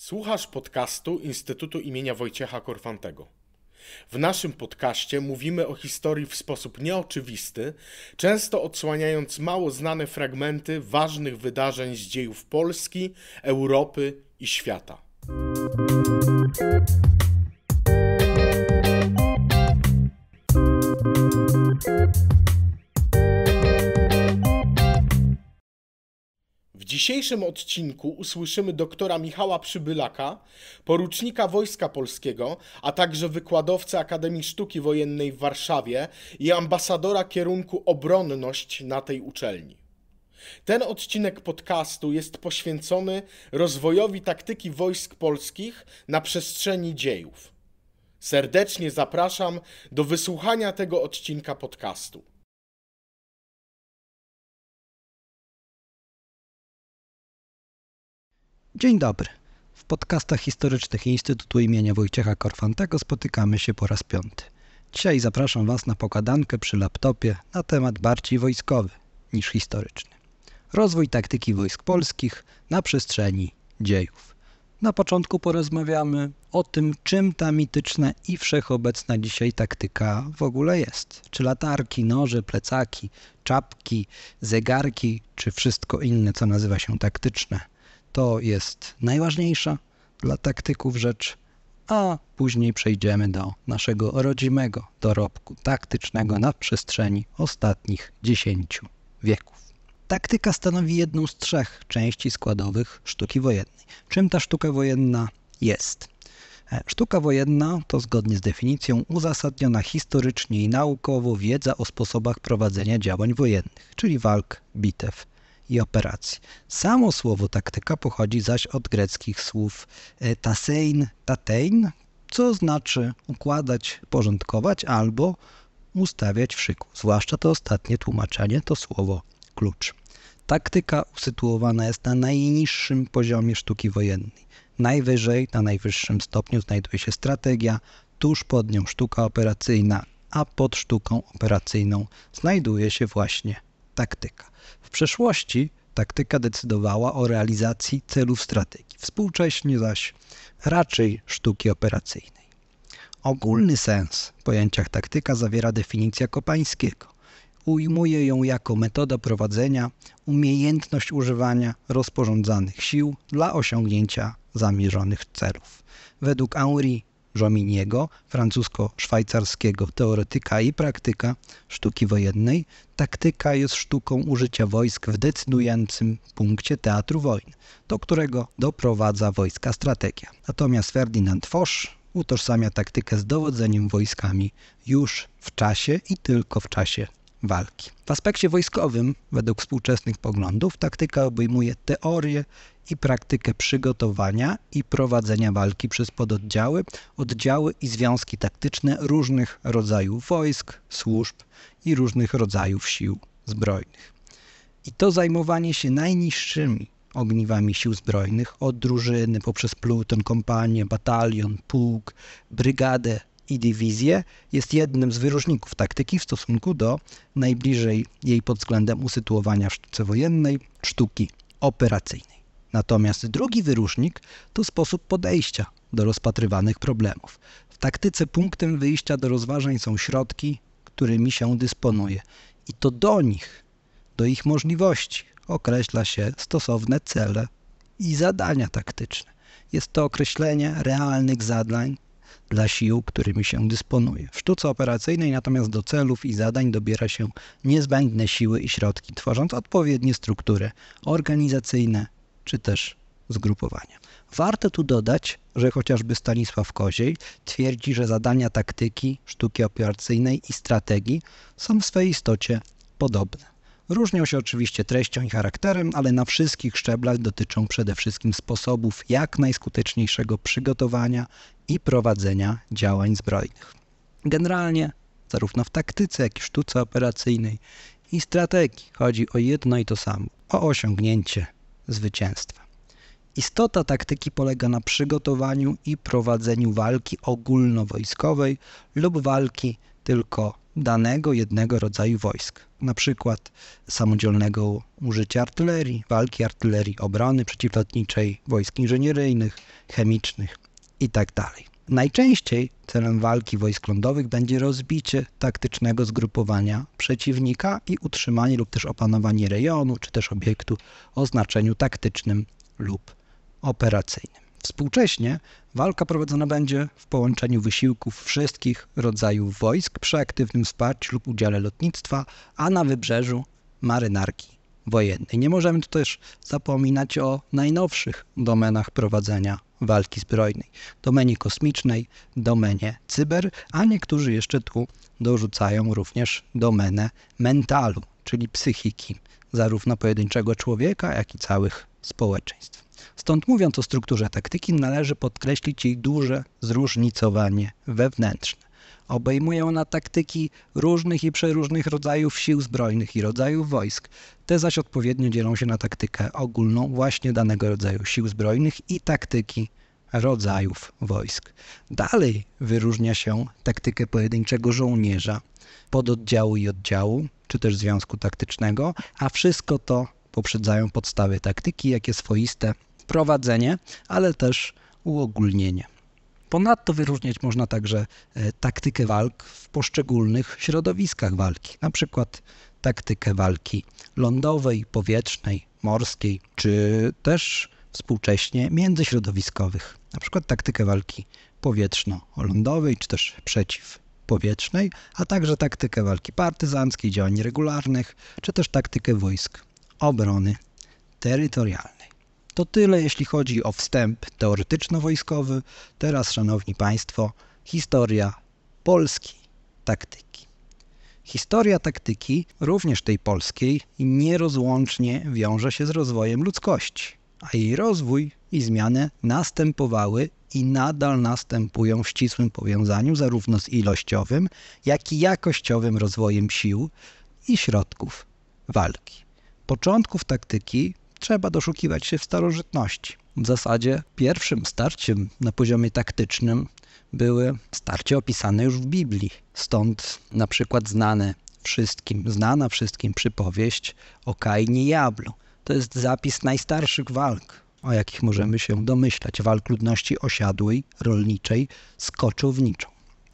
Słuchasz podcastu Instytutu imienia Wojciecha Korfantego. W naszym podcaście mówimy o historii w sposób nieoczywisty, często odsłaniając mało znane fragmenty ważnych wydarzeń z dziejów Polski, Europy i świata. dzisiejszym odcinku usłyszymy doktora Michała Przybylaka, porucznika Wojska Polskiego, a także wykładowcę Akademii Sztuki Wojennej w Warszawie i ambasadora kierunku obronność na tej uczelni. Ten odcinek podcastu jest poświęcony rozwojowi taktyki wojsk polskich na przestrzeni dziejów. Serdecznie zapraszam do wysłuchania tego odcinka podcastu. Dzień dobry. W podcastach historycznych Instytutu imienia Wojciecha Korfantego spotykamy się po raz piąty. Dzisiaj zapraszam Was na pokadankę przy laptopie na temat bardziej wojskowy niż historyczny. Rozwój taktyki wojsk polskich na przestrzeni dziejów. Na początku porozmawiamy o tym, czym ta mityczna i wszechobecna dzisiaj taktyka w ogóle jest. Czy latarki, noże, plecaki, czapki, zegarki, czy wszystko inne, co nazywa się taktyczne – to jest najważniejsza dla taktyków rzecz, a później przejdziemy do naszego rodzimego dorobku taktycznego na przestrzeni ostatnich dziesięciu wieków. Taktyka stanowi jedną z trzech części składowych sztuki wojennej. Czym ta sztuka wojenna jest? E, sztuka wojenna to zgodnie z definicją uzasadniona historycznie i naukowo wiedza o sposobach prowadzenia działań wojennych, czyli walk, bitew i operacji. Samo słowo taktyka pochodzi zaś od greckich słów e, tasein, tatein, co znaczy układać, porządkować albo ustawiać w szyku. Zwłaszcza to ostatnie tłumaczenie to słowo klucz. Taktyka usytuowana jest na najniższym poziomie sztuki wojennej. Najwyżej, na najwyższym stopniu znajduje się strategia, tuż pod nią sztuka operacyjna, a pod sztuką operacyjną znajduje się właśnie taktyka. W przeszłości taktyka decydowała o realizacji celów strategii, współcześnie zaś raczej sztuki operacyjnej. Ogólny sens pojęcia taktyka zawiera definicja Kopańskiego. Ujmuje ją jako metoda prowadzenia, umiejętność używania rozporządzanych sił dla osiągnięcia zamierzonych celów. Według Auri. Jominiego, francusko-szwajcarskiego teoretyka i praktyka sztuki wojennej, taktyka jest sztuką użycia wojsk w decydującym punkcie teatru wojny, do którego doprowadza wojska strategia. Natomiast Ferdinand Foch utożsamia taktykę z dowodzeniem wojskami już w czasie i tylko w czasie walki. W aspekcie wojskowym, według współczesnych poglądów, taktyka obejmuje teorię i praktykę przygotowania i prowadzenia walki przez pododdziały, oddziały i związki taktyczne różnych rodzajów wojsk, służb i różnych rodzajów sił zbrojnych. I to zajmowanie się najniższymi ogniwami sił zbrojnych, od drużyny poprzez pluton, kompanię, batalion, pułk, brygadę, i dywizję jest jednym z wyróżników taktyki w stosunku do najbliżej jej pod względem usytuowania w sztuce wojennej sztuki operacyjnej. Natomiast drugi wyróżnik to sposób podejścia do rozpatrywanych problemów. W taktyce punktem wyjścia do rozważań są środki, którymi się dysponuje i to do nich, do ich możliwości określa się stosowne cele i zadania taktyczne. Jest to określenie realnych zadań dla sił, którymi się dysponuje. W sztuce operacyjnej natomiast do celów i zadań dobiera się niezbędne siły i środki, tworząc odpowiednie struktury organizacyjne czy też zgrupowania. Warto tu dodać, że chociażby Stanisław Koziej twierdzi, że zadania taktyki, sztuki operacyjnej i strategii są w swej istocie podobne. Różnią się oczywiście treścią i charakterem, ale na wszystkich szczeblach dotyczą przede wszystkim sposobów jak najskuteczniejszego przygotowania i prowadzenia działań zbrojnych. Generalnie, zarówno w taktyce, jak i sztuce operacyjnej i strategii chodzi o jedno i to samo o osiągnięcie zwycięstwa. Istota taktyki polega na przygotowaniu i prowadzeniu walki ogólnowojskowej lub walki tylko danego jednego rodzaju wojsk na przykład samodzielnego użycia artylerii, walki artylerii, obrony przeciwlotniczej, wojsk inżynieryjnych, chemicznych itd. Tak Najczęściej celem walki wojsk lądowych będzie rozbicie taktycznego zgrupowania przeciwnika i utrzymanie lub też opanowanie rejonu czy też obiektu o znaczeniu taktycznym lub operacyjnym. Współcześnie walka prowadzona będzie w połączeniu wysiłków wszystkich rodzajów wojsk przy aktywnym wsparciu lub udziale lotnictwa, a na wybrzeżu marynarki wojennej. Nie możemy tu też zapominać o najnowszych domenach prowadzenia walki zbrojnej, domenie kosmicznej, domenie cyber, a niektórzy jeszcze tu dorzucają również domenę mentalu, czyli psychiki zarówno pojedynczego człowieka, jak i całych społeczeństw. Stąd mówiąc o strukturze taktyki, należy podkreślić jej duże zróżnicowanie wewnętrzne. Obejmuje ona taktyki różnych i przeróżnych rodzajów sił zbrojnych i rodzajów wojsk. Te zaś odpowiednio dzielą się na taktykę ogólną właśnie danego rodzaju sił zbrojnych i taktyki rodzajów wojsk. Dalej wyróżnia się taktykę pojedynczego żołnierza, pododdziału i oddziału, czy też związku taktycznego, a wszystko to poprzedzają podstawy taktyki, jakie swoiste wprowadzenie, ale też uogólnienie. Ponadto wyróżniać można także e, taktykę walk w poszczególnych środowiskach walki, na przykład taktykę walki lądowej, powietrznej, morskiej, czy też współcześnie międzyśrodowiskowych, na przykład taktykę walki powietrzno-lądowej, czy też przeciwpowietrznej, a także taktykę walki partyzanckiej, działań regularnych, czy też taktykę wojsk obrony terytorialnej. To tyle jeśli chodzi o wstęp teoretyczno-wojskowy. Teraz, Szanowni Państwo, historia Polski taktyki. Historia taktyki, również tej polskiej, nierozłącznie wiąże się z rozwojem ludzkości, a jej rozwój i zmiany następowały i nadal następują w ścisłym powiązaniu zarówno z ilościowym, jak i jakościowym rozwojem sił i środków walki. Początków taktyki trzeba doszukiwać się w starożytności. W zasadzie pierwszym starciem na poziomie taktycznym były starcie opisane już w Biblii. Stąd na przykład znane wszystkim, znana wszystkim przypowieść o Kainie i Jablu. To jest zapis najstarszych walk, o jakich możemy się domyślać, walk ludności osiadłej, rolniczej z koczowniczą.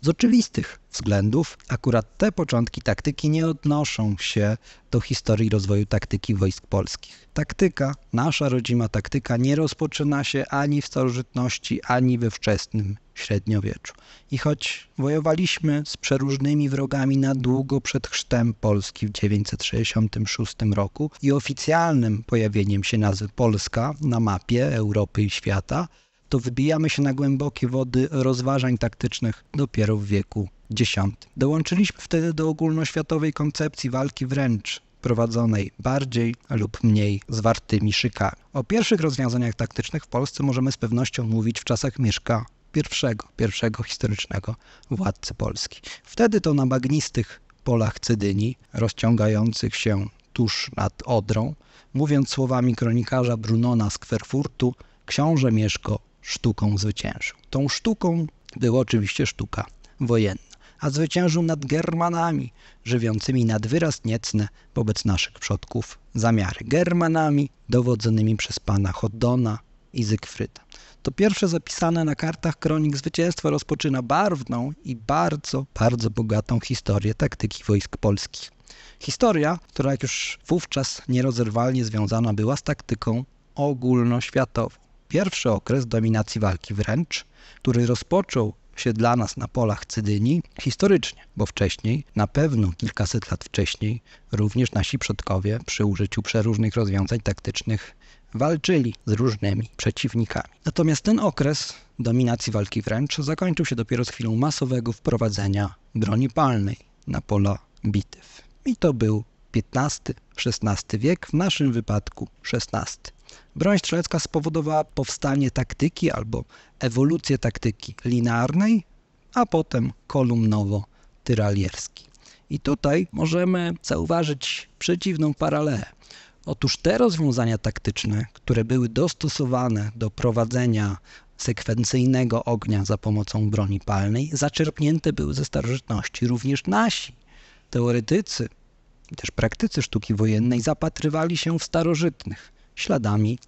Z oczywistych względów akurat te początki taktyki nie odnoszą się do historii rozwoju taktyki wojsk polskich. Taktyka, nasza rodzima taktyka, nie rozpoczyna się ani w starożytności, ani we wczesnym średniowieczu. I choć wojowaliśmy z przeróżnymi wrogami na długo przed chrztem Polski w 966 roku i oficjalnym pojawieniem się nazwy Polska na mapie Europy i świata, to wybijamy się na głębokie wody rozważań taktycznych dopiero w wieku X. Dołączyliśmy wtedy do ogólnoświatowej koncepcji walki wręcz prowadzonej bardziej lub mniej zwartymi szykami. O pierwszych rozwiązaniach taktycznych w Polsce możemy z pewnością mówić w czasach Mieszka pierwszego, pierwszego historycznego władcy Polski. Wtedy to na bagnistych polach Cydyni, rozciągających się tuż nad Odrą, mówiąc słowami kronikarza Brunona z Kwerfurtu, książę Mieszko sztuką zwyciężył. Tą sztuką była oczywiście sztuka wojenna, a zwyciężył nad Germanami, żywiącymi nad wyraz niecne wobec naszych przodków zamiary. Germanami dowodzonymi przez pana Hoddona i Zygfryda. To pierwsze zapisane na kartach kronik zwycięstwa rozpoczyna barwną i bardzo, bardzo bogatą historię taktyki wojsk polskich. Historia, która jak już wówczas nierozerwalnie związana była z taktyką ogólnoświatową pierwszy okres dominacji walki wręcz, który rozpoczął się dla nas na polach Cydyni historycznie, bo wcześniej, na pewno kilkaset lat wcześniej, również nasi przodkowie przy użyciu przeróżnych rozwiązań taktycznych walczyli z różnymi przeciwnikami. Natomiast ten okres dominacji walki wręcz zakończył się dopiero z chwilą masowego wprowadzenia broni palnej na pola bitew. I to był XV-XVI wiek, w naszym wypadku XVI. Broń strzelecka spowodowała powstanie taktyki albo ewolucję taktyki linearnej, a potem kolumnowo-tyralierskiej. I tutaj możemy zauważyć przeciwną paralelę. Otóż te rozwiązania taktyczne, które były dostosowane do prowadzenia sekwencyjnego ognia za pomocą broni palnej, zaczerpnięte były ze starożytności. Również nasi teoretycy, też praktycy sztuki wojennej zapatrywali się w starożytnych Śladami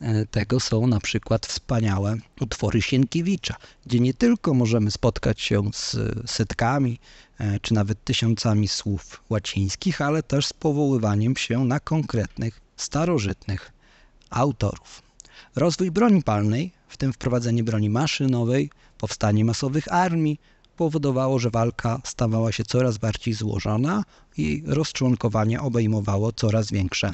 e, tego są na przykład wspaniałe utwory Sienkiewicza, gdzie nie tylko możemy spotkać się z setkami e, czy nawet tysiącami słów łacińskich, ale też z powoływaniem się na konkretnych starożytnych autorów. Rozwój broni palnej, w tym wprowadzenie broni maszynowej, powstanie masowych armii, powodowało, że walka stawała się coraz bardziej złożona i rozczłonkowanie obejmowało coraz większe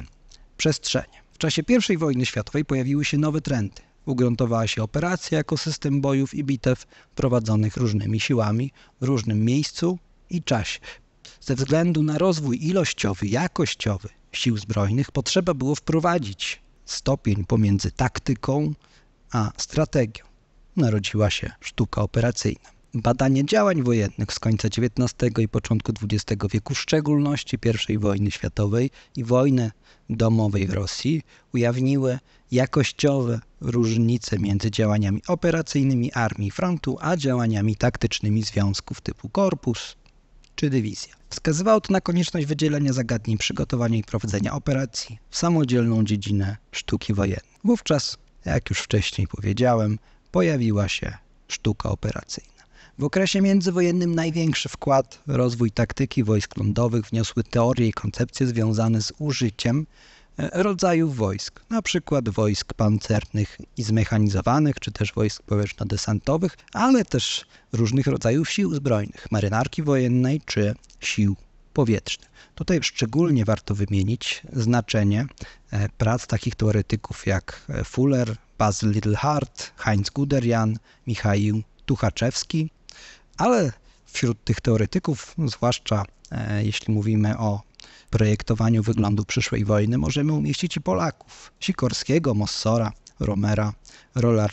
przestrzenie. W czasie I wojny światowej pojawiły się nowe trendy. Ugruntowała się operacja jako system bojów i bitew prowadzonych różnymi siłami w różnym miejscu i czasie. Ze względu na rozwój ilościowy, jakościowy sił zbrojnych potrzeba było wprowadzić stopień pomiędzy taktyką a strategią. Narodziła się sztuka operacyjna. Badanie działań wojennych z końca XIX i początku XX wieku, w szczególności I wojny światowej i wojny domowej w Rosji, ujawniły jakościowe różnice między działaniami operacyjnymi armii frontu, a działaniami taktycznymi związków typu korpus czy dywizja. Wskazywało to na konieczność wydzielenia zagadnień przygotowania i prowadzenia operacji w samodzielną dziedzinę sztuki wojennej. Wówczas, jak już wcześniej powiedziałem, pojawiła się sztuka operacyjna. W okresie międzywojennym największy wkład w rozwój taktyki wojsk lądowych wniosły teorie i koncepcje związane z użyciem e, rodzajów wojsk, na przykład wojsk pancernych i zmechanizowanych, czy też wojsk powietrzno-desantowych, ale też różnych rodzajów sił zbrojnych, marynarki wojennej czy sił powietrznych. Tutaj szczególnie warto wymienić znaczenie e, prac takich teoretyków jak e, Fuller, Baz Littlehart, Heinz Guderian, Michał Tuchaczewski, ale wśród tych teoretyków, zwłaszcza e, jeśli mówimy o projektowaniu wyglądu przyszłej wojny, możemy umieścić i Polaków, Sikorskiego, Mossora, Romera, Rola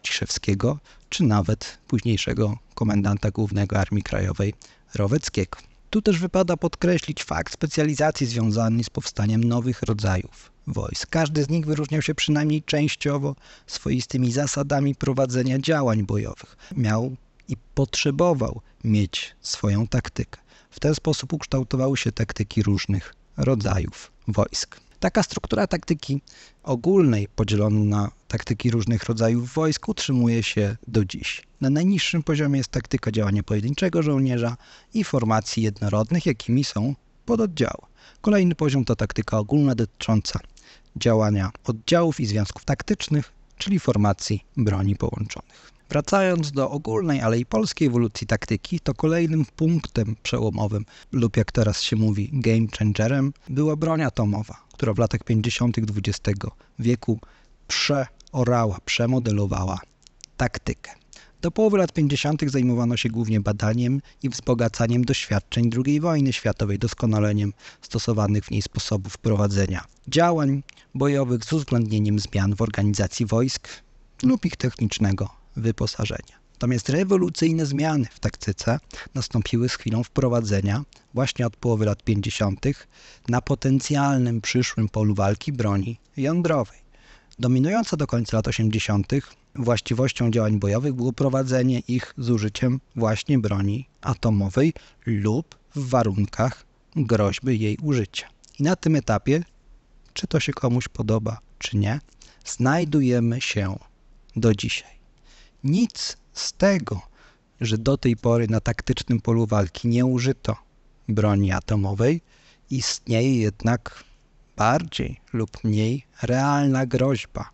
czy nawet późniejszego komendanta głównego Armii Krajowej Roweckiego. Tu też wypada podkreślić fakt specjalizacji związanej z powstaniem nowych rodzajów wojsk. Każdy z nich wyróżniał się przynajmniej częściowo swoistymi zasadami prowadzenia działań bojowych. Miał i potrzebował mieć swoją taktykę. W ten sposób ukształtowały się taktyki różnych rodzajów wojsk. Taka struktura taktyki ogólnej, podzielona na taktyki różnych rodzajów wojsk, utrzymuje się do dziś. Na najniższym poziomie jest taktyka działania pojedynczego żołnierza i formacji jednorodnych, jakimi są pododdziały. Kolejny poziom to taktyka ogólna dotycząca działania oddziałów i związków taktycznych, czyli formacji broni połączonych. Wracając do ogólnej, ale i polskiej ewolucji taktyki, to kolejnym punktem przełomowym, lub jak teraz się mówi, game changerem, była broń atomowa, która w latach 50. XX wieku przeorała, przemodelowała taktykę. Do połowy lat 50. zajmowano się głównie badaniem i wzbogacaniem doświadczeń II wojny światowej, doskonaleniem stosowanych w niej sposobów prowadzenia działań bojowych z uwzględnieniem zmian w organizacji wojsk lub ich technicznego wyposażenia. Natomiast rewolucyjne zmiany w taktyce nastąpiły z chwilą wprowadzenia właśnie od połowy lat 50. na potencjalnym przyszłym polu walki broni jądrowej. Dominująca do końca lat 80. właściwością działań bojowych było prowadzenie ich z użyciem właśnie broni atomowej lub w warunkach groźby jej użycia. I na tym etapie, czy to się komuś podoba, czy nie, znajdujemy się do dzisiaj. Nic z tego, że do tej pory na taktycznym polu walki nie użyto broni atomowej, istnieje jednak bardziej lub mniej realna groźba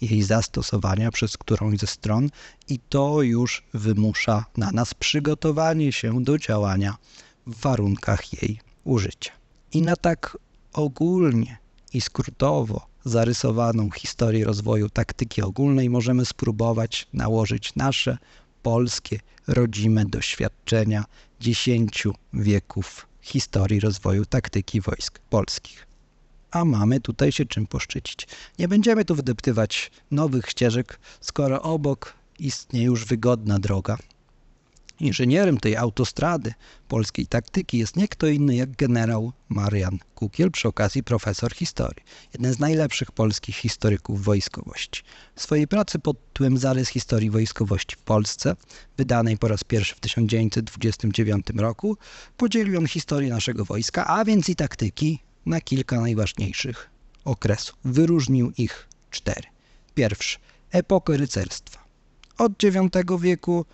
jej zastosowania przez którąś ze stron i to już wymusza na nas przygotowanie się do działania w warunkach jej użycia. I na tak ogólnie i skrótowo zarysowaną historię rozwoju taktyki ogólnej możemy spróbować nałożyć nasze polskie, rodzime doświadczenia dziesięciu wieków historii rozwoju taktyki wojsk polskich. A mamy tutaj się czym poszczycić. Nie będziemy tu wydeptywać nowych ścieżek, skoro obok istnieje już wygodna droga, Inżynierem tej autostrady polskiej taktyki jest nie kto inny jak generał Marian Kukiel, przy okazji profesor historii, jeden z najlepszych polskich historyków wojskowości. W swojej pracy pod tytułem Zarys historii wojskowości w Polsce, wydanej po raz pierwszy w 1929 roku, podzielił on historię naszego wojska, a więc i taktyki, na kilka najważniejszych okresów. Wyróżnił ich cztery. Pierwszy epokę rycerstwa. Od IX wieku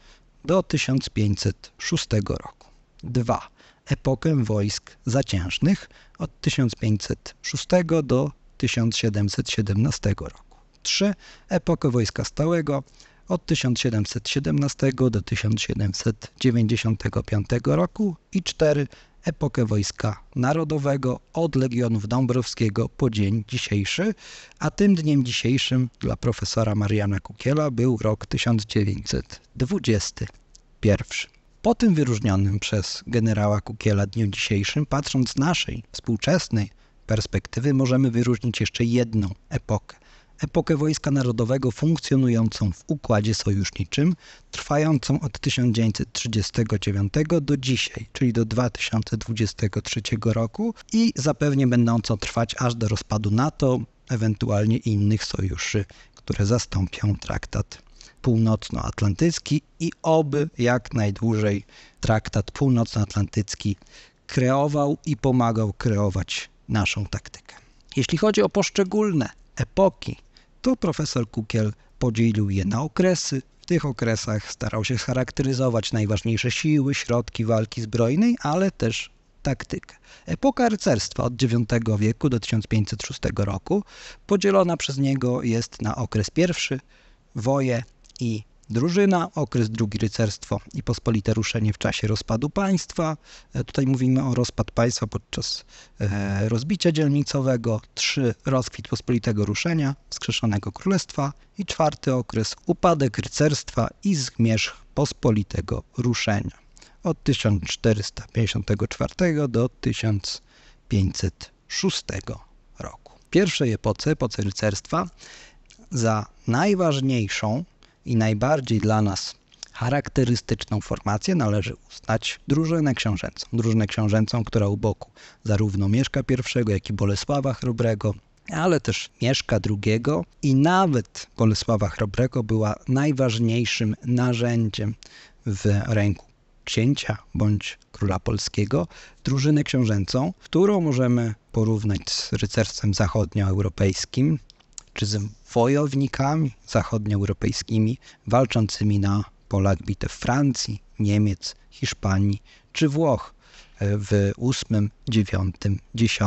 do 1506 roku. 2. Epokę wojsk zaciężnych od 1506 do 1717 roku. 3. Epokę wojska stałego od 1717 do 1795 roku i 4 epokę Wojska Narodowego od Legionów Dąbrowskiego po dzień dzisiejszy, a tym dniem dzisiejszym dla profesora Mariana Kukiela był rok 1921. Po tym wyróżnionym przez generała Kukiela dniu dzisiejszym, patrząc z naszej współczesnej perspektywy, możemy wyróżnić jeszcze jedną epokę – epokę Wojska Narodowego funkcjonującą w Układzie Sojuszniczym, trwającą od 1939 do dzisiaj, czyli do 2023 roku i zapewnie będącą trwać aż do rozpadu NATO, ewentualnie innych sojuszy, które zastąpią traktat północnoatlantycki i oby jak najdłużej traktat północnoatlantycki kreował i pomagał kreować naszą taktykę. Jeśli chodzi o poszczególne epoki to profesor Kukiel podzielił je na okresy. W tych okresach starał się charakteryzować najważniejsze siły, środki walki zbrojnej, ale też taktykę. Epoka rycerstwa od IX wieku do 1506 roku podzielona przez niego jest na okres pierwszy, woje i drużyna, okres II rycerstwo i pospolite ruszenie w czasie rozpadu państwa. E, tutaj mówimy o rozpad państwa podczas e, rozbicia dzielnicowego, trzy rozkwit pospolitego ruszenia, wskrzeszonego królestwa i czwarty okres upadek rycerstwa i zmierzch pospolitego ruszenia od 1454 do 1506 roku. W pierwszej epoce, epoce rycerstwa, za najważniejszą i najbardziej dla nas charakterystyczną formację należy uznać drużynę książęcą. Drużynę książęcą, która u boku zarówno Mieszka I, jak i Bolesława Chrobrego, ale też Mieszka II i nawet Bolesława Chrobrego była najważniejszym narzędziem w ręku księcia bądź króla polskiego, drużynę książęcą, którą możemy porównać z rycerstwem zachodnioeuropejskim, czy z wojownikami zachodnioeuropejskimi walczącymi na polach bitew Francji, Niemiec, Hiszpanii czy Włoch w VIII, IX, X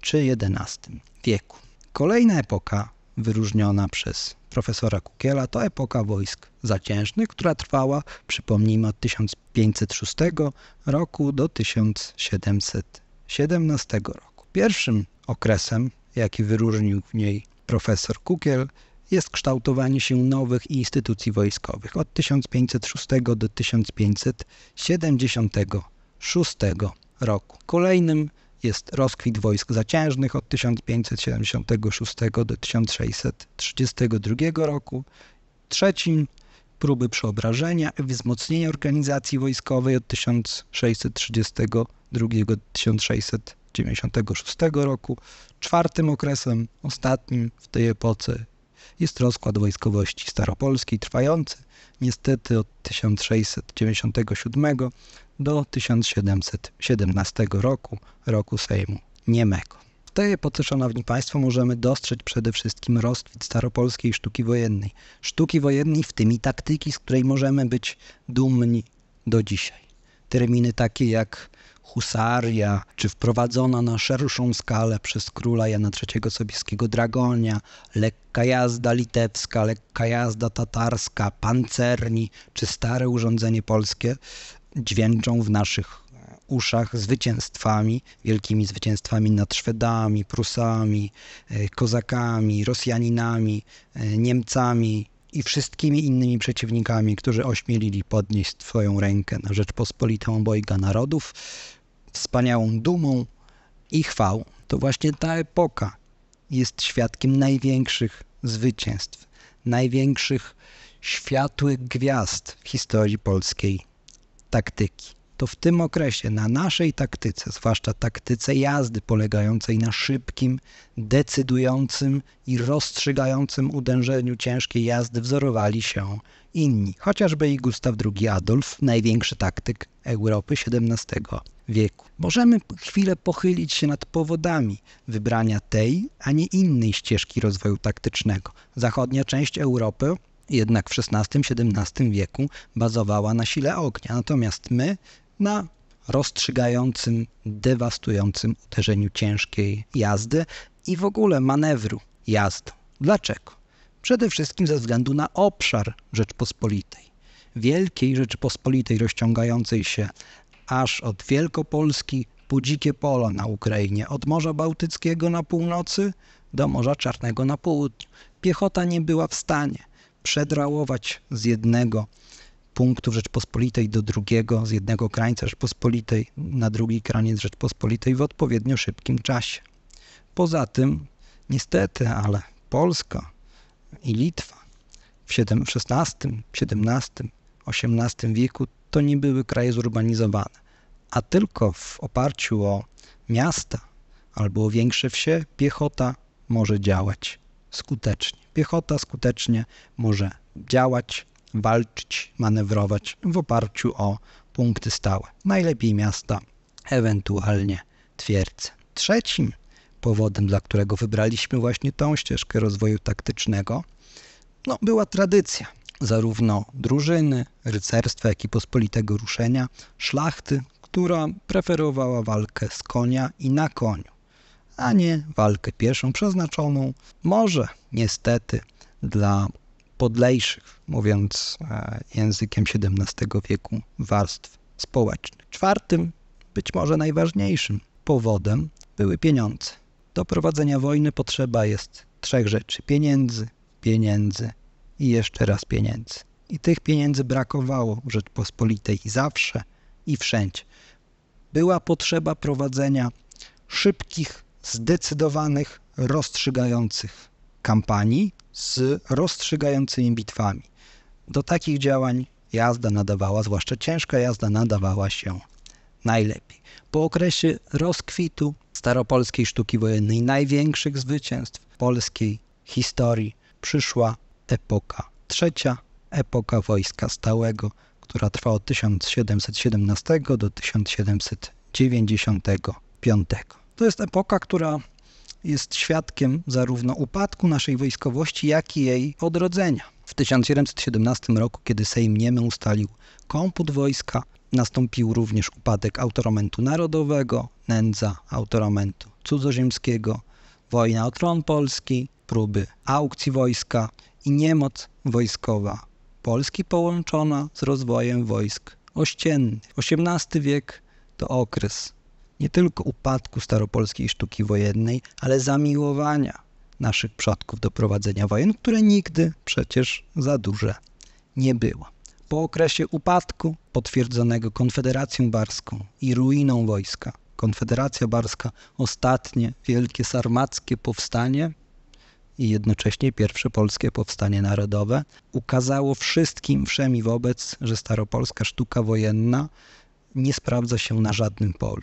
czy XI wieku. Kolejna epoka wyróżniona przez profesora Kukiela to epoka wojsk zaciężnych, która trwała, przypomnijmy, od 1506 roku do 1717 roku. Pierwszym okresem, jaki wyróżnił w niej profesor Kukiel jest kształtowanie się nowych instytucji wojskowych od 1506 do 1576 roku. Kolejnym jest rozkwit wojsk zaciężnych od 1576 do 1632 roku. Trzecim próby przeobrażenia i wzmocnienia organizacji wojskowej od 1632 do 1636 96 roku. Czwartym okresem, ostatnim w tej epoce jest rozkład wojskowości staropolskiej trwający niestety od 1697 do 1717 roku, roku Sejmu Niemego. W tej epoce, szanowni państwo, możemy dostrzec przede wszystkim rozkwit staropolskiej sztuki wojennej. Sztuki wojennej, w tym i taktyki, z której możemy być dumni do dzisiaj. Terminy takie jak husaria, czy wprowadzona na szerszą skalę przez króla Jana III Sobieskiego dragonia, lekka jazda litewska, lekka jazda tatarska, pancerni, czy stare urządzenie polskie dźwięczą w naszych uszach zwycięstwami, wielkimi zwycięstwami nad Szwedami, Prusami, e, Kozakami, Rosjaninami, e, Niemcami, i wszystkimi innymi przeciwnikami, którzy ośmielili podnieść swoją rękę na rzecz pospolitej obojga Narodów, wspaniałą dumą i chwałą. To właśnie ta epoka jest świadkiem największych zwycięstw, największych światłych gwiazd w historii polskiej taktyki to w tym okresie na naszej taktyce, zwłaszcza taktyce jazdy polegającej na szybkim, decydującym i rozstrzygającym uderzeniu ciężkiej jazdy wzorowali się inni, chociażby i Gustaw II Adolf, największy taktyk Europy XVII wieku. Możemy chwilę pochylić się nad powodami wybrania tej, a nie innej ścieżki rozwoju taktycznego. Zachodnia część Europy jednak w XVI-XVII wieku bazowała na sile ognia, natomiast my na rozstrzygającym, dewastującym uderzeniu ciężkiej jazdy i w ogóle manewru jazdy. Dlaczego? Przede wszystkim ze względu na obszar Rzeczpospolitej. Wielkiej Rzeczpospolitej rozciągającej się aż od Wielkopolski po Dzikie Pola na Ukrainie, od Morza Bałtyckiego na północy do Morza Czarnego na południu. Piechota nie była w stanie przedrałować z jednego punktów Rzeczpospolitej do drugiego, z jednego krańca Rzeczpospolitej na drugi kraniec Rzeczpospolitej w odpowiednio szybkim czasie. Poza tym, niestety, ale Polska i Litwa w XVI, XVII, XVIII wieku to nie były kraje zurbanizowane, a tylko w oparciu o miasta albo o większe wsie piechota może działać skutecznie. Piechota skutecznie może działać walczyć, manewrować w oparciu o punkty stałe. Najlepiej miasta, ewentualnie twierdze. Trzecim powodem, dla którego wybraliśmy właśnie tą ścieżkę rozwoju taktycznego, no, była tradycja. Zarówno drużyny, rycerstwa, jak i pospolitego ruszenia, szlachty, która preferowała walkę z konia i na koniu, a nie walkę pieszą przeznaczoną może niestety dla podlejszych, mówiąc e, językiem XVII wieku, warstw społecznych. Czwartym, być może najważniejszym powodem były pieniądze. Do prowadzenia wojny potrzeba jest trzech rzeczy: pieniędzy, pieniędzy i jeszcze raz pieniędzy. I tych pieniędzy brakowało w Rzeczpospolitej zawsze i wszędzie. Była potrzeba prowadzenia szybkich, zdecydowanych, rozstrzygających kampanii, z rozstrzygającymi bitwami. Do takich działań jazda nadawała, zwłaszcza ciężka jazda nadawała się najlepiej. Po okresie rozkwitu staropolskiej sztuki wojennej, największych zwycięstw polskiej historii, przyszła epoka trzecia, epoka wojska stałego, która trwa od 1717 do 1795. To jest epoka, która jest świadkiem zarówno upadku naszej wojskowości, jak i jej odrodzenia. W 1717 roku, kiedy Sejm Niemy ustalił komput wojska, nastąpił również upadek autoramentu narodowego, nędza autoramentu cudzoziemskiego, wojna o tron polski, próby aukcji wojska i niemoc wojskowa Polski połączona z rozwojem wojsk ościennych. XVIII wiek to okres nie tylko upadku staropolskiej sztuki wojennej, ale zamiłowania naszych przodków do prowadzenia wojen, które nigdy przecież za duże nie było. Po okresie upadku potwierdzonego Konfederacją Barską i ruiną wojska, Konfederacja Barska ostatnie wielkie sarmackie powstanie i jednocześnie pierwsze polskie powstanie narodowe ukazało wszystkim wszemi wobec, że staropolska sztuka wojenna nie sprawdza się na żadnym polu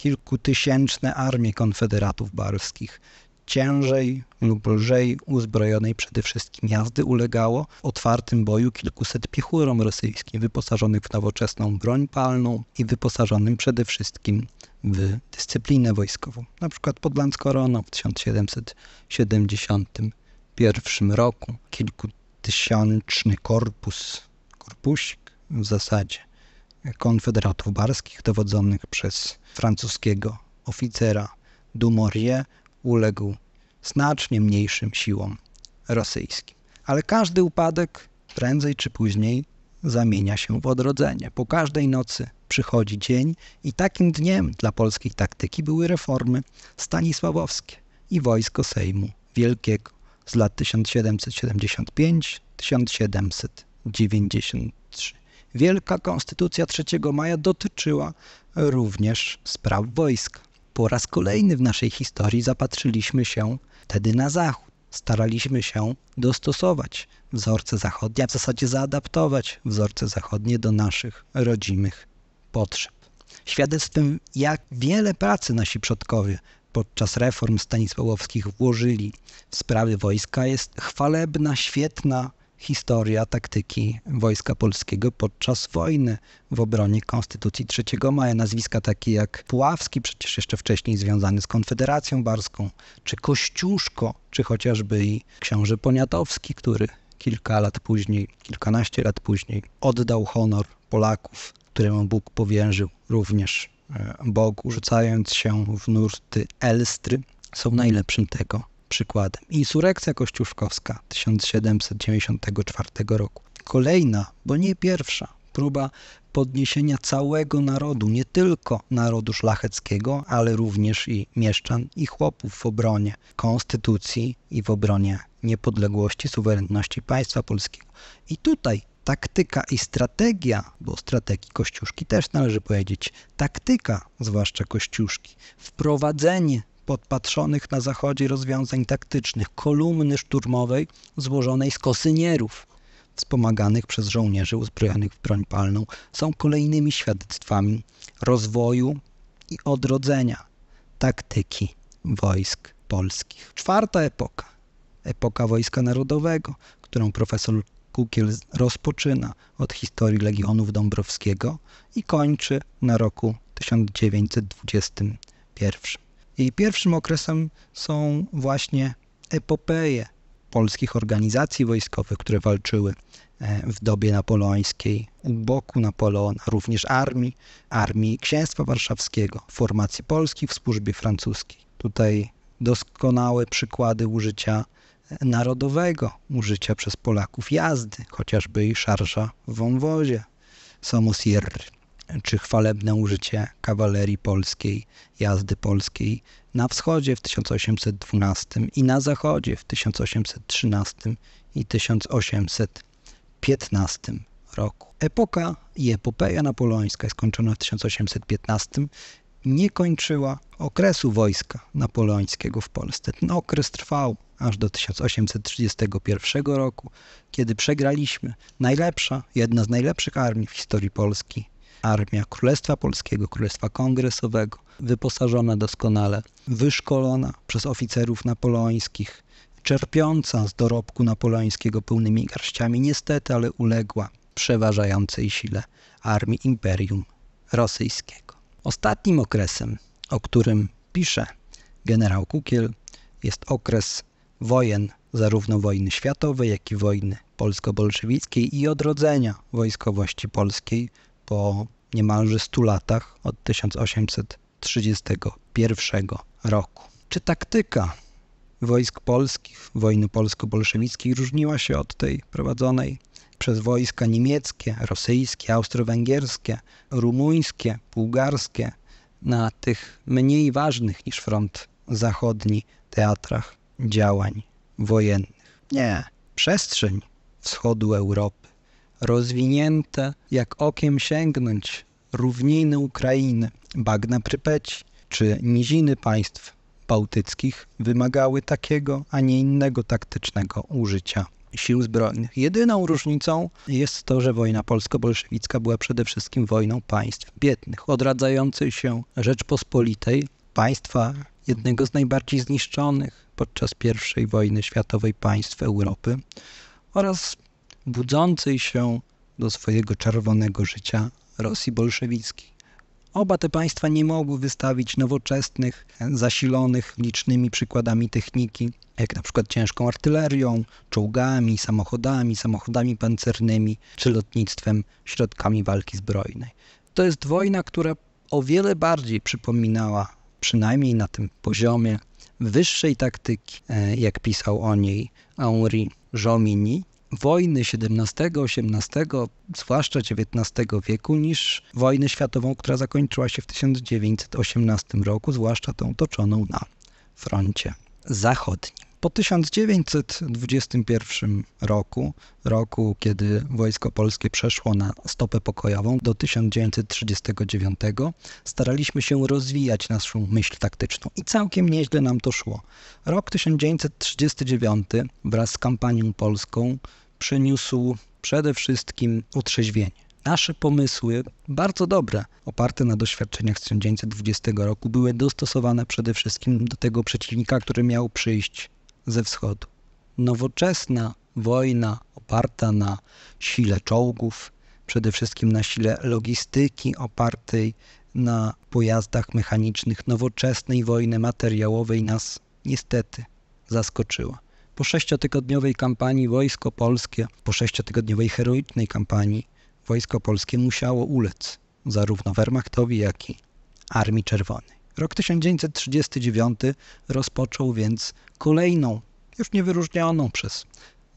kilkutysięczne armie konfederatów barskich. Ciężej lub lżej uzbrojonej przede wszystkim jazdy ulegało otwartym boju kilkuset piechurom rosyjskim wyposażonych w nowoczesną broń palną i wyposażonym przede wszystkim w dyscyplinę wojskową. Na przykład pod Lanskoroną w 1771 roku kilkutysięczny korpus, korpusik w zasadzie konfederatów barskich dowodzonych przez francuskiego oficera Dumouriez uległ znacznie mniejszym siłom rosyjskim. Ale każdy upadek prędzej czy później zamienia się w odrodzenie. Po każdej nocy przychodzi dzień i takim dniem dla polskiej taktyki były reformy stanisławowskie i wojsko Sejmu Wielkiego z lat 1775-1793. Wielka Konstytucja 3 maja dotyczyła również spraw wojsk. Po raz kolejny w naszej historii zapatrzyliśmy się wtedy na Zachód. Staraliśmy się dostosować wzorce zachodnie, a w zasadzie zaadaptować wzorce zachodnie do naszych rodzimych potrzeb. Świadectwem, jak wiele pracy nasi przodkowie podczas reform stanisławowskich włożyli w sprawy wojska, jest chwalebna, świetna historia taktyki Wojska Polskiego podczas wojny w obronie Konstytucji 3 maja. Nazwiska takie jak Puławski, przecież jeszcze wcześniej związany z Konfederacją Barską, czy Kościuszko, czy chociażby i książę Poniatowski, który kilka lat później, kilkanaście lat później oddał honor Polaków, któremu Bóg powierzył również e, Bogu, rzucając się w nurty Elstry, są najlepszym tego przykładem. Insurekcja kościuszkowska 1794 roku. Kolejna, bo nie pierwsza, próba podniesienia całego narodu, nie tylko narodu szlacheckiego, ale również i mieszczan i chłopów w obronie konstytucji i w obronie niepodległości, suwerenności państwa polskiego. I tutaj taktyka i strategia, bo strategii Kościuszki też należy powiedzieć, taktyka, zwłaszcza Kościuszki, wprowadzenie podpatrzonych na zachodzie rozwiązań taktycznych kolumny szturmowej złożonej z kosynierów wspomaganych przez żołnierzy uzbrojonych w broń palną są kolejnymi świadectwami rozwoju i odrodzenia taktyki wojsk polskich. Czwarta epoka, epoka Wojska Narodowego, którą profesor Kukiel rozpoczyna od historii Legionów Dąbrowskiego i kończy na roku 1921. Jej pierwszym okresem są właśnie epopeje polskich organizacji wojskowych, które walczyły e, w dobie napoleońskiej u boku Napoleona, również armii, armii Księstwa Warszawskiego, formacji polskiej w służbie francuskiej. Tutaj doskonałe przykłady użycia e, narodowego, użycia przez Polaków jazdy, chociażby i szarsza w wąwozie, samosierry czy chwalebne użycie kawalerii polskiej, jazdy polskiej na wschodzie w 1812 i na zachodzie w 1813 i 1815 roku. Epoka i epopeja napoleońska skończona w 1815 nie kończyła okresu wojska napoleońskiego w Polsce. Ten okres trwał aż do 1831 roku, kiedy przegraliśmy najlepsza, jedna z najlepszych armii w historii Polski, armia Królestwa Polskiego, Królestwa Kongresowego, wyposażona doskonale, wyszkolona przez oficerów napoleońskich, czerpiąca z dorobku napoleońskiego pełnymi garściami, niestety, ale uległa przeważającej sile armii Imperium Rosyjskiego. Ostatnim okresem, o którym pisze generał Kukiel, jest okres wojen, zarówno wojny światowej, jak i wojny polsko-bolszewickiej i odrodzenia wojskowości polskiej po niemalże 100 latach od 1831 roku. Czy taktyka wojsk polskich, wojny polsko-bolszewickiej różniła się od tej prowadzonej przez wojska niemieckie, rosyjskie, austro-węgierskie, rumuńskie, bułgarskie na tych mniej ważnych niż front zachodni teatrach działań wojennych. Nie, przestrzeń wschodu Europy rozwinięte, jak okiem sięgnąć, równiny Ukrainy, bagna Prypeci czy niziny państw bałtyckich wymagały takiego, a nie innego taktycznego użycia sił zbrojnych. Jedyną różnicą jest to, że wojna polsko-bolszewicka była przede wszystkim wojną państw biednych, odradzającej się Rzeczpospolitej, państwa jednego z najbardziej zniszczonych podczas I wojny światowej państw Europy oraz budzącej się do swojego czerwonego życia Rosji bolszewickiej. Oba te państwa nie mogły wystawić nowoczesnych, zasilonych licznymi przykładami techniki, jak na przykład ciężką artylerią, czołgami, samochodami, samochodami pancernymi czy lotnictwem, środkami walki zbrojnej. To jest wojna, która o wiele bardziej przypominała, przynajmniej na tym poziomie, wyższej taktyki, e, jak pisał o niej Henri Jomini, wojny XVII, XVIII, zwłaszcza XIX wieku, niż wojnę światową, która zakończyła się w 1918 roku, zwłaszcza tą toczoną na froncie zachodnim. Po 1921 roku, roku kiedy Wojsko Polskie przeszło na stopę pokojową do 1939, staraliśmy się rozwijać naszą myśl taktyczną i całkiem nieźle nam to szło. Rok 1939 wraz z kampanią polską przyniósł przede wszystkim utrzeźwienie. Nasze pomysły, bardzo dobre, oparte na doświadczeniach z 1920 roku, były dostosowane przede wszystkim do tego przeciwnika, który miał przyjść ze wschodu. Nowoczesna wojna oparta na sile czołgów, przede wszystkim na sile logistyki opartej na pojazdach mechanicznych nowoczesnej wojny materiałowej nas niestety zaskoczyła. Po sześciotygodniowej kampanii Wojsko Polskie, po sześciotygodniowej heroicznej kampanii Wojsko Polskie musiało ulec zarówno Wehrmachtowi, jak i Armii Czerwonej. Rok 1939 rozpoczął więc kolejną, już niewyróżnioną przez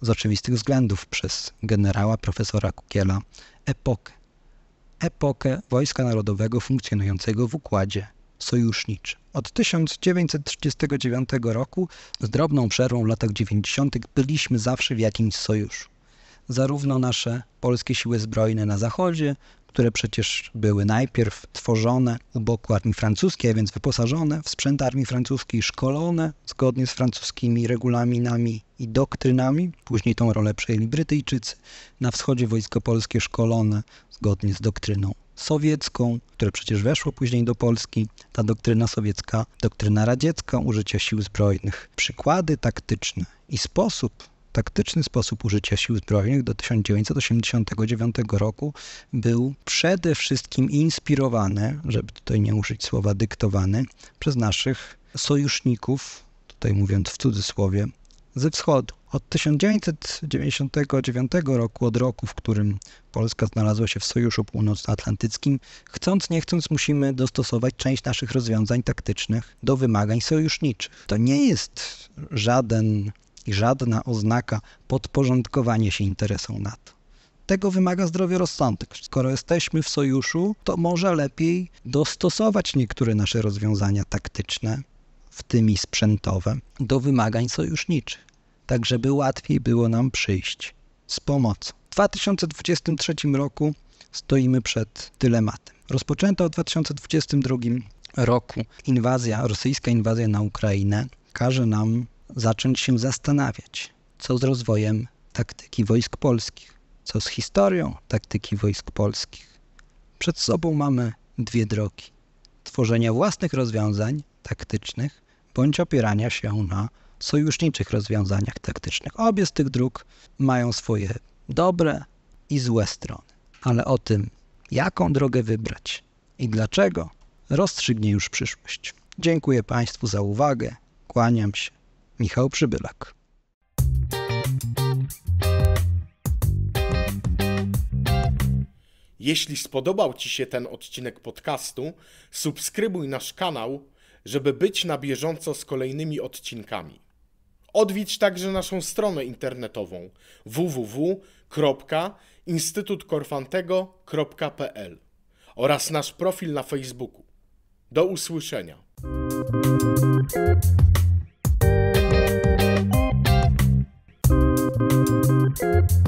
z oczywistych względów przez generała profesora Kukiela epokę. Epokę Wojska Narodowego funkcjonującego w układzie sojuszniczym. Od 1939 roku, z drobną przerwą w latach 90., byliśmy zawsze w jakimś sojuszu zarówno nasze polskie siły zbrojne na zachodzie, które przecież były najpierw tworzone u boku armii francuskiej, a więc wyposażone w sprzęt armii francuskiej, szkolone zgodnie z francuskimi regulaminami i doktrynami. Później tą rolę przejęli Brytyjczycy, na wschodzie wojsko polskie szkolone zgodnie z doktryną sowiecką, które przecież weszło później do Polski, ta doktryna sowiecka, doktryna radziecka, użycia sił zbrojnych. Przykłady taktyczne i sposób taktyczny sposób użycia sił zbrojnych do 1989 roku był przede wszystkim inspirowany, żeby tutaj nie użyć słowa dyktowany, przez naszych sojuszników, tutaj mówiąc w cudzysłowie, ze wschodu. Od 1999 roku, od roku, w którym Polska znalazła się w Sojuszu Północnoatlantyckim, chcąc nie chcąc musimy dostosować część naszych rozwiązań taktycznych do wymagań sojuszniczych. To nie jest żaden i żadna oznaka podporządkowania się interesom NATO. Tego wymaga zdrowy rozsądek. Skoro jesteśmy w sojuszu, to może lepiej dostosować niektóre nasze rozwiązania taktyczne, w tym i sprzętowe, do wymagań sojuszniczych, tak żeby łatwiej było nam przyjść z pomocą. W 2023 roku stoimy przed dylematem. Rozpoczęta w 2022 roku inwazja, rosyjska inwazja na Ukrainę każe nam zacząć się zastanawiać, co z rozwojem taktyki wojsk polskich, co z historią taktyki wojsk polskich. Przed sobą mamy dwie drogi: tworzenia własnych rozwiązań taktycznych bądź opierania się na sojuszniczych rozwiązaniach taktycznych. Obie z tych dróg mają swoje dobre i złe strony, ale o tym, jaką drogę wybrać i dlaczego, rozstrzygnie już przyszłość. Dziękuję Państwu za uwagę. Kłaniam się. Michał Przybylak. Jeśli spodobał Ci się ten odcinek podcastu, subskrybuj nasz kanał, żeby być na bieżąco z kolejnymi odcinkami. Odwiedź także naszą stronę internetową www.instytutkorfantego.pl oraz nasz profil na Facebooku. Do usłyszenia. you